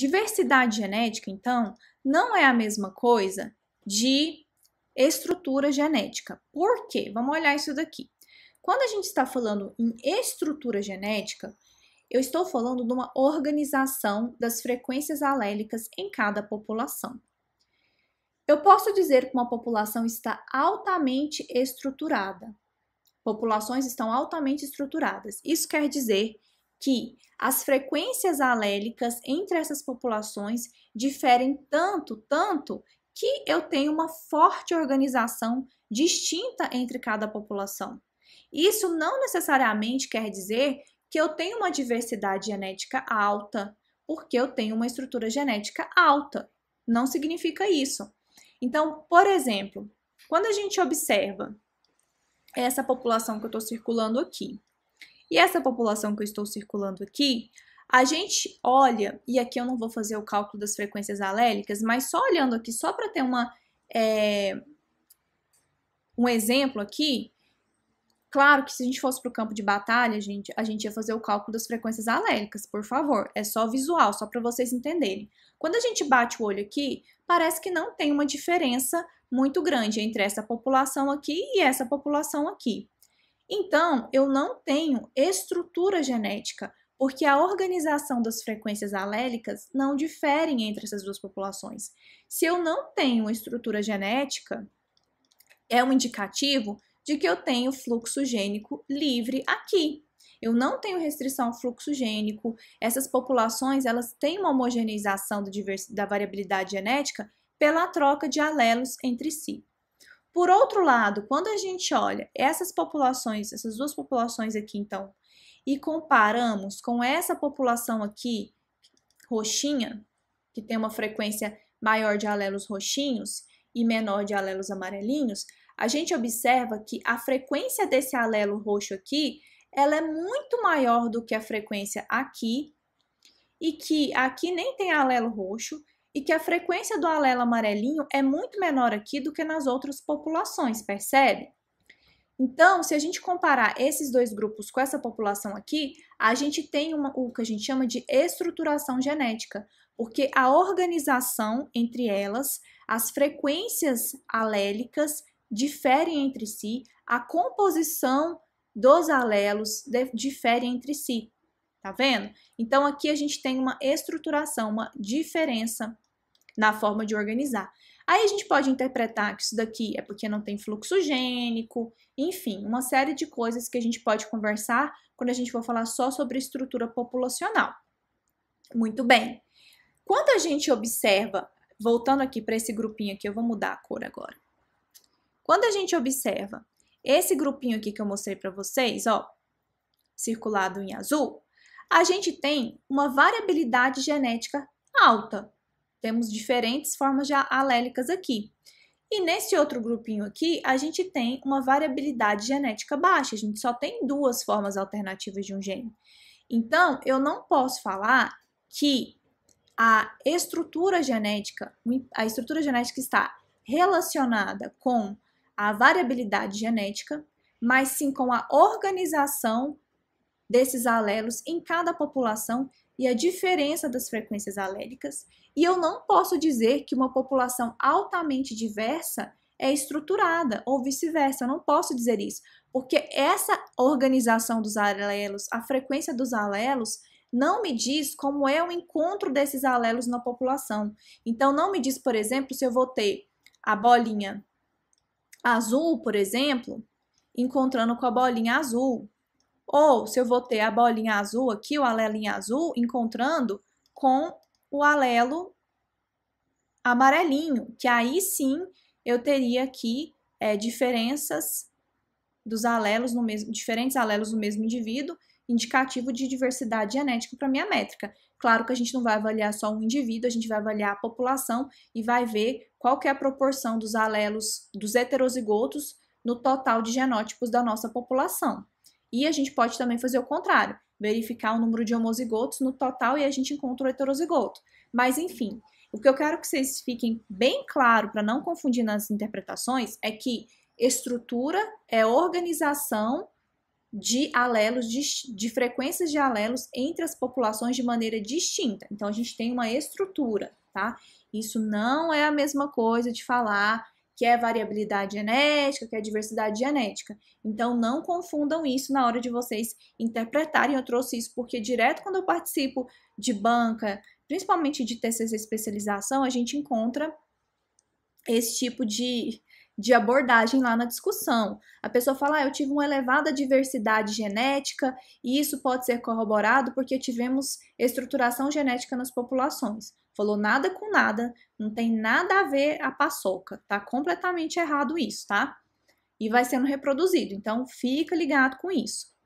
Diversidade genética, então, não é a mesma coisa de estrutura genética. Por quê? Vamos olhar isso daqui. Quando a gente está falando em estrutura genética, eu estou falando de uma organização das frequências alélicas em cada população. Eu posso dizer que uma população está altamente estruturada. Populações estão altamente estruturadas. Isso quer dizer que as frequências alélicas entre essas populações diferem tanto, tanto, que eu tenho uma forte organização distinta entre cada população. Isso não necessariamente quer dizer que eu tenho uma diversidade genética alta, porque eu tenho uma estrutura genética alta. Não significa isso. Então, por exemplo, quando a gente observa essa população que eu estou circulando aqui, e essa população que eu estou circulando aqui, a gente olha, e aqui eu não vou fazer o cálculo das frequências alélicas, mas só olhando aqui, só para ter uma, é, um exemplo aqui, claro que se a gente fosse para o campo de batalha, a gente, a gente ia fazer o cálculo das frequências alélicas, por favor, é só visual, só para vocês entenderem. Quando a gente bate o olho aqui, parece que não tem uma diferença muito grande entre essa população aqui e essa população aqui. Então, eu não tenho estrutura genética, porque a organização das frequências alélicas não diferem entre essas duas populações. Se eu não tenho estrutura genética, é um indicativo de que eu tenho fluxo gênico livre aqui. Eu não tenho restrição ao fluxo gênico. Essas populações, elas têm uma homogeneização da, da variabilidade genética pela troca de alelos entre si. Por outro lado, quando a gente olha essas populações, essas duas populações aqui, então, e comparamos com essa população aqui, roxinha, que tem uma frequência maior de alelos roxinhos e menor de alelos amarelinhos, a gente observa que a frequência desse alelo roxo aqui, ela é muito maior do que a frequência aqui, e que aqui nem tem alelo roxo, e que a frequência do alelo amarelinho é muito menor aqui do que nas outras populações, percebe? Então, se a gente comparar esses dois grupos com essa população aqui, a gente tem uma, o que a gente chama de estruturação genética, porque a organização entre elas, as frequências alélicas diferem entre si, a composição dos alelos difere entre si. Tá vendo? Então aqui a gente tem uma estruturação, uma diferença na forma de organizar. Aí a gente pode interpretar que isso daqui é porque não tem fluxo gênico, enfim, uma série de coisas que a gente pode conversar quando a gente for falar só sobre estrutura populacional. Muito bem. Quando a gente observa, voltando aqui para esse grupinho aqui, eu vou mudar a cor agora. Quando a gente observa esse grupinho aqui que eu mostrei para vocês, ó, circulado em azul, a gente tem uma variabilidade genética alta. Temos diferentes formas de alélicas aqui. E nesse outro grupinho aqui, a gente tem uma variabilidade genética baixa, a gente só tem duas formas alternativas de um gene. Então, eu não posso falar que a estrutura genética, a estrutura genética está relacionada com a variabilidade genética, mas sim com a organização desses alelos em cada população e a diferença das frequências alélicas, e eu não posso dizer que uma população altamente diversa é estruturada, ou vice-versa, eu não posso dizer isso, porque essa organização dos alelos, a frequência dos alelos, não me diz como é o encontro desses alelos na população. Então, não me diz, por exemplo, se eu vou ter a bolinha azul, por exemplo, encontrando com a bolinha azul, ou se eu vou ter a bolinha azul aqui, o alelinho azul, encontrando com o alelo amarelinho, que aí sim eu teria aqui é, diferenças dos alelos no mesmo, diferentes alelos no mesmo indivíduo, indicativo de diversidade genética para minha métrica. Claro que a gente não vai avaliar só um indivíduo, a gente vai avaliar a população e vai ver qual que é a proporção dos alelos dos heterozigotos no total de genótipos da nossa população. E a gente pode também fazer o contrário, verificar o número de homozigotos no total e a gente encontra o heterozigoto. Mas enfim, o que eu quero que vocês fiquem bem claro para não confundir nas interpretações é que estrutura é organização de alelos, de, de frequências de alelos entre as populações de maneira distinta. Então a gente tem uma estrutura, tá? Isso não é a mesma coisa de falar que é variabilidade genética, que é diversidade genética. Então, não confundam isso na hora de vocês interpretarem. Eu trouxe isso porque, direto quando eu participo de banca, principalmente de TCC especialização, a gente encontra esse tipo de, de abordagem lá na discussão. A pessoa fala: ah, eu tive uma elevada diversidade genética e isso pode ser corroborado porque tivemos estruturação genética nas populações. Falou nada com nada, não tem nada a ver a paçoca, tá completamente errado isso, tá? E vai sendo reproduzido, então fica ligado com isso.